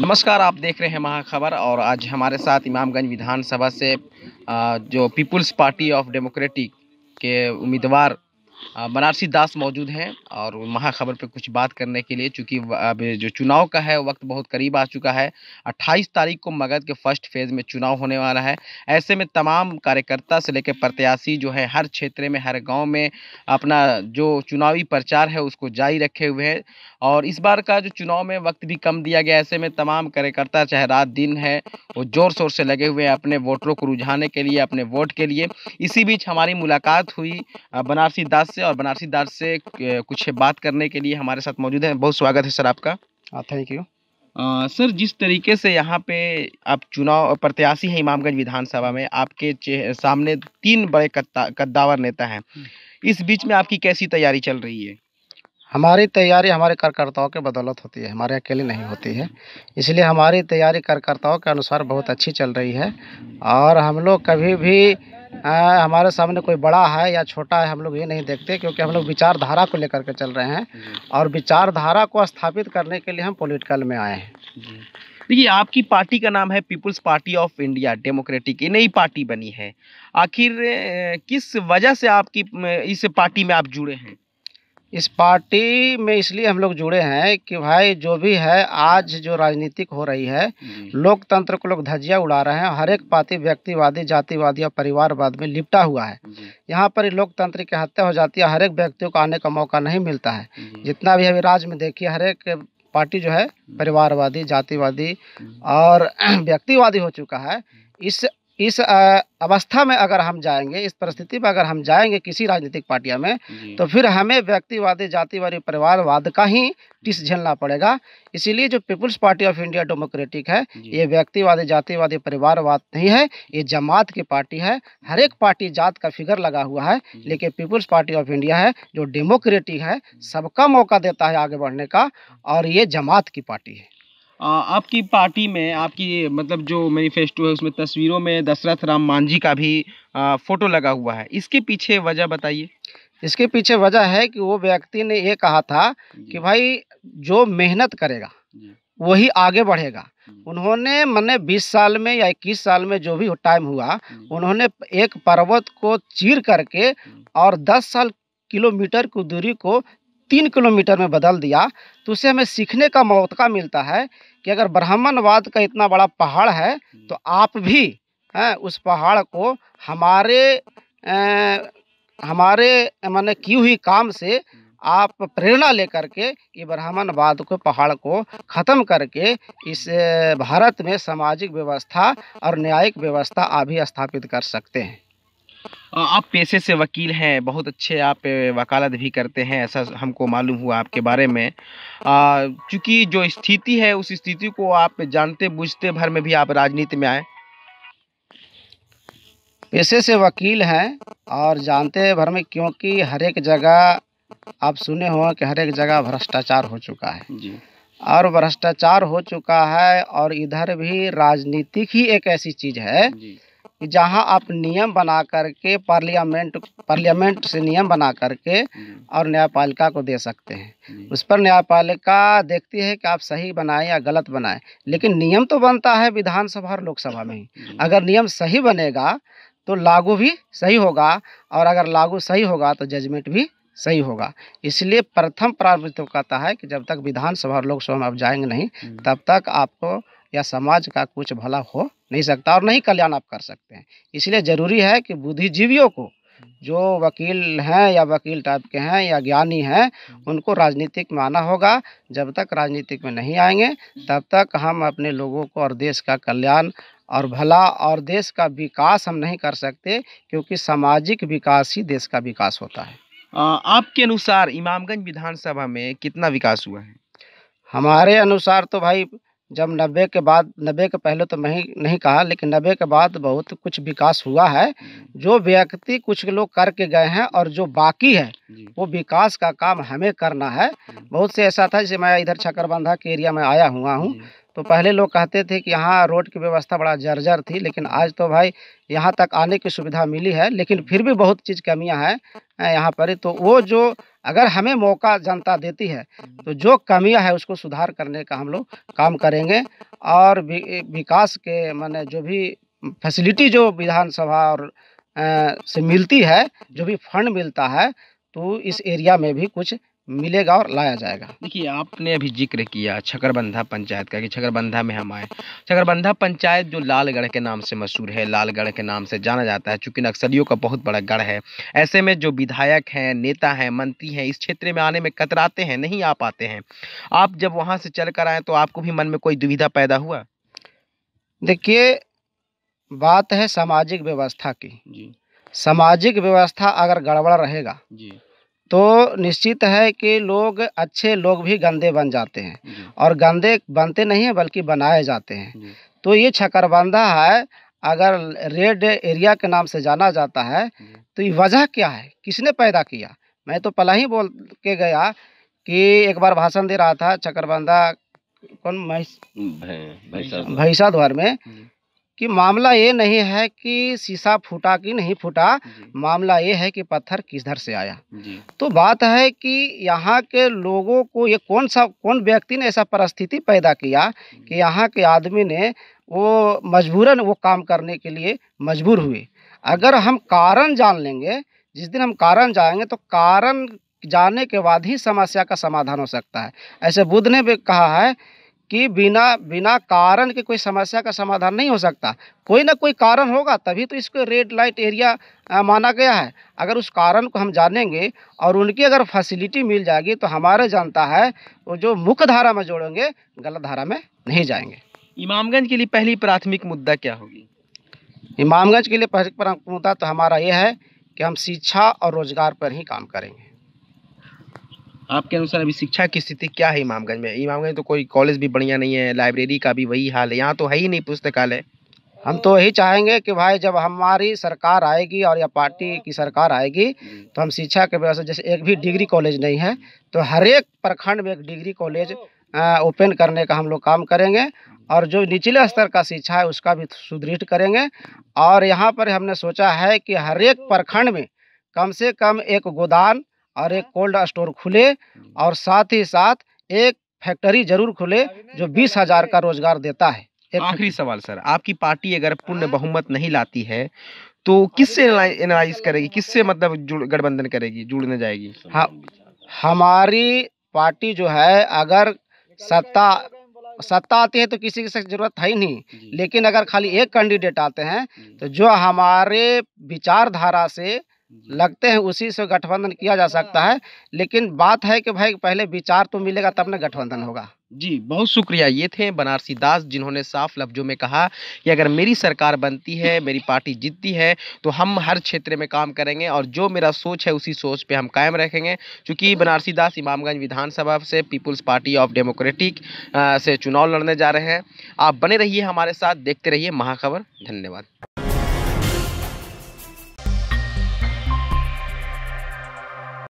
नमस्कार आप देख रहे हैं महाखबर और आज हमारे साथ इमामगंज विधानसभा से जो पीपुल्स पार्टी ऑफ डेमोक्रेटिक के उम्मीदवार बनारसी दास मौजूद हैं और महाखबर पे कुछ बात करने के लिए चूँकि अब जो चुनाव का है वक्त बहुत करीब आ चुका है 28 तारीख को मगध के फर्स्ट फेज़ में चुनाव होने वाला है ऐसे में तमाम कार्यकर्ता से लेकर प्रत्याशी जो है हर क्षेत्र में हर गाँव में अपना जो चुनावी प्रचार है उसको जारी रखे हुए हैं और इस बार का जो चुनाव में वक्त भी कम दिया गया ऐसे में तमाम कार्यकर्ता चाहे रात दिन है वो ज़ोर शोर से लगे हुए हैं अपने वोटरों को रुझाने के लिए अपने वोट के लिए इसी बीच हमारी मुलाकात हुई बनारसी दास से और बनारसी दास से कुछ बात करने के लिए हमारे साथ मौजूद हैं बहुत स्वागत है सर आपका थैंक यू सर जिस तरीके से यहाँ पे आप चुनाव प्रत्याशी हैं इमामगंज विधानसभा में आपके सामने तीन बड़े कद्दावर नेता हैं हम्म। इस बीच में आपकी कैसी तैयारी चल रही है हमारी तैयारी हमारे कार्यकर्ताओं के बदौलत होती है हमारे अकेले नहीं होती है इसलिए हमारी तैयारी कार्यकर्ताओं के अनुसार बहुत अच्छी चल रही है और हम लोग कभी भी आ, हमारे सामने कोई बड़ा है या छोटा है हम लोग ये नहीं देखते क्योंकि हम लोग विचारधारा को लेकर के चल रहे हैं और विचारधारा को स्थापित करने के लिए हम पोलिटिकल में आए हैं देखिए आपकी पार्टी का नाम है people's party of India democratic ये नई पार्टी बनी है आखिर किस वजह से आपकी इस पार्टी में आप जुड़े हैं इस पार्टी में इसलिए हम लोग जुड़े हैं कि भाई जो भी है आज जो राजनीतिक हो रही है लोकतंत्र को लोग धजिया उड़ा रहे हैं हर एक पार्टी व्यक्तिवादी जातिवादी और परिवारवाद में लिपटा हुआ है यहाँ पर लोकतंत्र की हत्या हो जाती है हर एक व्यक्ति को आने का मौका नहीं मिलता है जितना भी अभी राज्य में देखिए हर एक पार्टी जो है परिवारवादी जातिवादी और व्यक्तिवादी हो चुका है इस इस अवस्था में अगर हम जाएंगे इस परिस्थिति में अगर हम जाएंगे किसी राजनीतिक पार्टियों में तो फिर हमें व्यक्तिवादी जातिवादी परिवारवाद का ही टिस झेलना पड़ेगा इसीलिए जो people's party of India democratic है ये व्यक्तिवादी जातिवादी परिवारवाद नहीं है ये जमात की पार्टी है हर एक पार्टी जात का फिगर लगा हुआ है लेकिन पीपुल्स पार्टी ऑफ इंडिया है जो डेमोक्रेटिक है सबका मौका देता है आगे बढ़ने का और ये जमात की पार्टी है आपकी पार्टी में आपकी मतलब जो मैनिफेस्टो है उसमें तस्वीरों में दशरथ राम मांझी का भी फ़ोटो लगा हुआ है इसके पीछे वजह बताइए इसके पीछे वजह है कि वो व्यक्ति ने ये कहा था कि भाई जो मेहनत करेगा वही आगे बढ़ेगा उन्होंने मैंने 20 साल में या 21 साल में जो भी टाइम हुआ उन्होंने एक पर्वत को चीर करके और 10 साल किलोमीटर की दूरी को तीन किलोमीटर में बदल दिया तो उससे हमें सीखने का मौका मिलता है कि अगर ब्राह्मणवाद का इतना बड़ा पहाड़ है तो आप भी हैं उस पहाड़ को हमारे ए, हमारे मैंने की हुई काम से आप प्रेरणा लेकर के ये ब्राह्मणवाद को पहाड़ को ख़त्म करके इस भारत में सामाजिक व्यवस्था और न्यायिक व्यवस्था आप ही स्थापित कर सकते हैं आप पेशे से वकील हैं बहुत अच्छे आप वकालत भी करते हैं ऐसा हमको मालूम हुआ आपके बारे में चूँकि जो स्थिति है उस स्थिति को आप जानते बूझते भर में भी आप राजनीति में आए पेशे से वकील हैं और जानते भर में क्योंकि हर एक जगह आप सुने हो कि हर एक जगह भ्रष्टाचार हो चुका है जी और भ्रष्टाचार हो चुका है और इधर भी राजनीतिक ही एक ऐसी चीज़ है जी जहां आप नियम बना करके पार्लियामेंट पार्लियामेंट से नियम बना करके हम्म। और न्यायपालिका को दे सकते हैं उस पर न्यायपालिका देखती है कि आप सही बनाएं या गलत बनाएं लेकिन नियम तो बनता है विधानसभा और लोकसभा में ही अगर नियम सही बनेगा तो लागू भी सही होगा और अगर लागू सही होगा तो जजमेंट भी सही होगा इसलिए प्रथम प्रावृत्व तो कहता है कि जब तक विधानसभा और लोकसभा में आप जाएंगे नहीं हम्म। तब तक आपको या समाज का कुछ भला हो नहीं सकता और नहीं कल्याण आप कर सकते हैं इसलिए ज़रूरी है कि बुद्धिजीवियों को जो वकील हैं या वकील टाइप के हैं या ज्ञानी हैं उनको राजनीतिक में आना होगा जब तक राजनीतिक में नहीं आएंगे तब तक हम अपने लोगों को और देश का कल्याण और भला और देश का विकास हम नहीं कर सकते क्योंकि सामाजिक विकास ही देश का विकास होता है आपके अनुसार इमामगंज विधानसभा में कितना विकास हुआ है हमारे अनुसार तो भाई जब नब्बे के बाद नब्बे के पहले तो मैं नहीं कहा लेकिन नब्बे के बाद बहुत कुछ विकास हुआ है हम्म। जो व्यक्ति कुछ लोग करके गए हैं और जो बाकी है वो विकास का काम हमें करना है हम्म। बहुत से ऐसा था जैसे मैं इधर छकरबंधा के एरिया में आया हुआ हूँ तो पहले लोग कहते थे कि यहाँ रोड की व्यवस्था बड़ा जर्जर थी लेकिन आज तो भाई यहाँ तक आने की सुविधा मिली है लेकिन फिर भी बहुत चीज़ कमियाँ हैं यहाँ पर तो वो जो अगर हमें मौका जनता देती है तो जो कमियां है उसको सुधार करने का हम लोग काम करेंगे और विकास के माने जो भी फैसिलिटी जो विधानसभा और आ, से मिलती है जो भी फंड मिलता है तो इस एरिया में भी कुछ मिलेगा और लाया जाएगा देखिए आपने अभी जिक्र किया छकरबंधा पंचायत का कि छकरबंधा में हम आए छकरबंधा पंचायत जो लालगढ़ के नाम से मशहूर है लालगढ़ के नाम से जाना जाता है चूँकि नक्सलियों का बहुत बड़ा गढ़ है ऐसे में जो विधायक हैं नेता हैं मंत्री हैं इस क्षेत्र में आने में कतराते हैं नहीं आ पाते हैं आप जब वहाँ से चल कर आएँ तो आपको भी मन में कोई दुविधा पैदा हुआ देखिए बात है सामाजिक व्यवस्था की जी सामाजिक व्यवस्था अगर गड़बड़ रहेगा जी तो निश्चित है कि लोग अच्छे लोग भी गंदे बन जाते हैं और गंदे बनते नहीं हैं बल्कि बनाए जाते हैं तो ये छकरबंदा है अगर रेड एरिया के नाम से जाना जाता है तो ये वजह क्या है किसने पैदा किया मैं तो पला ही बोल के गया कि एक बार भाषण दे रहा था छकरबंदा कौन भैंसा द्वार में कि मामला ये नहीं है कि शीशा फूटा कि नहीं फूटा मामला ये है कि पत्थर किधर से आया तो बात है कि यहाँ के लोगों को ये कौन सा कौन व्यक्ति ने ऐसा परिस्थिति पैदा किया कि यहाँ के आदमी ने वो मजबूरन वो काम करने के लिए मजबूर हुए अगर हम कारण जान लेंगे जिस दिन हम कारण जाएंगे तो कारण जाने के बाद ही समस्या का समाधान हो सकता है ऐसे बुद्ध ने भी कहा है कि बिना बिना कारण के कोई समस्या का समाधान नहीं हो सकता कोई ना कोई कारण होगा तभी तो इसको रेड लाइट एरिया माना गया है अगर उस कारण को हम जानेंगे और उनकी अगर फैसिलिटी मिल जाएगी तो हमारे जानता है वो जो मुख्य धारा में जोड़ेंगे गलत धारा में नहीं जाएंगे इमामगंज के लिए पहली प्राथमिक मुद्दा क्या होगी इमामगंज के लिए पहली मुद्दा तो हमारा ये है कि हम शिक्षा और रोजगार पर ही काम करेंगे आपके अनुसार अभी शिक्षा की स्थिति क्या है इमामगंज में इमामगंज तो कोई कॉलेज भी बढ़िया नहीं है लाइब्रेरी का भी वही हाल है यहाँ तो है ही नहीं पुस्तकालय हम तो यही चाहेंगे कि भाई जब हमारी सरकार आएगी और या पार्टी की सरकार आएगी तो हम शिक्षा के व्यवस्था जैसे एक भी डिग्री कॉलेज नहीं है तो हर एक प्रखंड में एक डिग्री कॉलेज ओपन करने का हम लोग काम करेंगे और जो निचले स्तर का शिक्षा है उसका भी सुदृढ़ करेंगे और यहाँ पर हमने सोचा है कि हर एक प्रखंड में कम से कम एक गोदान और एक हाँ। कोल्ड स्टोर खुले और साथ ही साथ एक फैक्ट्री जरूर खुले जो तो बीस हजार का रोजगार देता है आखिरी सवाल सर आपकी पार्टी अगर पूर्ण हाँ। बहुमत नहीं लाती है तो हाँ, किससे एनालाइज करेगी किससे मतलब गठबंधन करेगी जुड़ने जाएगी हाँ हमारी पार्टी जो है अगर सत्ता सत्ता आती है तो किसी की जरूरत है ही नहीं लेकिन अगर खाली एक कैंडिडेट आते हैं तो जो हमारे विचारधारा से लगते हैं उसी से गठबंधन किया जा सकता हाँ। है लेकिन बात है कि भाई पहले विचार तो मिलेगा तब ना गठबंधन हाँ। होगा जी बहुत शुक्रिया ये थे बनारसी दास जिन्होंने साफ लफ्जों में कहा कि अगर मेरी सरकार बनती है मेरी पार्टी जीतती है तो हम हर क्षेत्र में काम करेंगे और जो मेरा सोच है उसी सोच पे हम कायम रखेंगे क्योंकि बनारसी दास इमामगंज विधानसभा से पीपुल्स पार्टी ऑफ डेमोक्रेटिक से चुनाव लड़ने जा रहे हैं आप बने रहिए हमारे साथ देखते रहिए महाखबर धन्यवाद